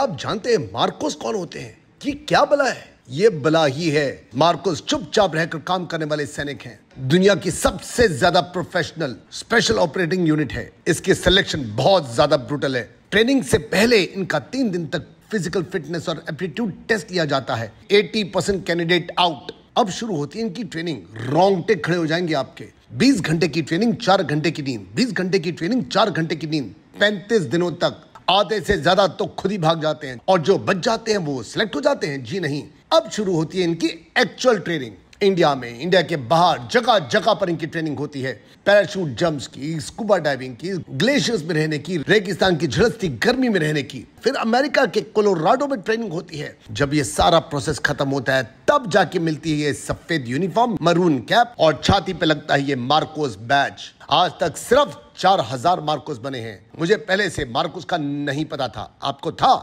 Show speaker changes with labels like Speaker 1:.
Speaker 1: क्या आप जानते हैं मार्कोस कौन होते हैं ये क्या बला है ये बला ही है मार्कोस चुपचाप रहकर काम करने वाले सैनिक हैं दुनिया की सबसे ज्यादा प्रोफेशनल स्पेशल ऑपरेटिंग यूनिट है इसकी सिलेक्शन बहुत ज्यादा ब्रूटल है ट्रेनिंग से पहले इनका तीन दिन तक फिजिकल फिटनेस और एप्टीट्यूड टेस्ट किया जाता है 80 परसेंट कैंडिडेट आउट अब शुरू होती है इनकी ट्रेनिंग रोंगटे खड़े हो जाएंगे आपके 20 घंटे की ट्रेनिंग चार घंटे की नींद 20 घंटे की ट्रेनिंग चार घंटे की नींद 35 दिनों तक आधे से ज्यादा तो खुद ही भाग जाते हैं और जो बच जाते हैं वो सिलेक्ट हो जाते हैं जी नहीं अब शुरू होती है इनकी एक्चुअल ट्रेनिंग इंडिया में इंडिया के बाहर जगह जगह पर इनकी ट्रेनिंग होती है पैराशूट जंप्स की स्कूबा डाइविंग की ग्लेशियर्स में रहने की रेगिस्तान की झड़सती गर्मी में रहने की फिर अमेरिका के कोलोराडो में ट्रेनिंग होती है जब ये सारा प्रोसेस खत्म होता है तब जाके मिलती है ये सफेद यूनिफॉर्म मरून कैप और छाती पे लगता है ये मार्कोस बैच आज तक सिर्फ चार हजार मार्कोस बने हैं मुझे पहले से मार्कोस का नहीं पता था आपको था